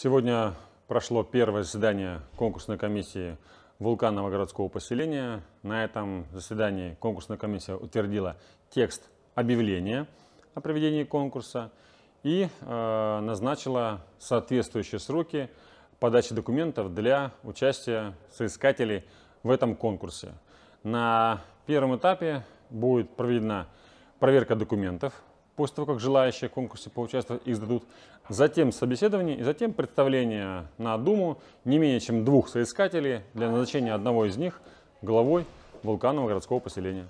Сегодня прошло первое заседание конкурсной комиссии Вулканного городского поселения. На этом заседании конкурсная комиссия утвердила текст объявления о проведении конкурса и э, назначила соответствующие сроки подачи документов для участия соискателей в этом конкурсе. На первом этапе будет проведена проверка документов После того, как желающие в конкурсе поучаствовать, их сдадут. Затем собеседование и затем представление на Думу не менее чем двух соискателей для назначения одного из них главой Вулканного городского поселения.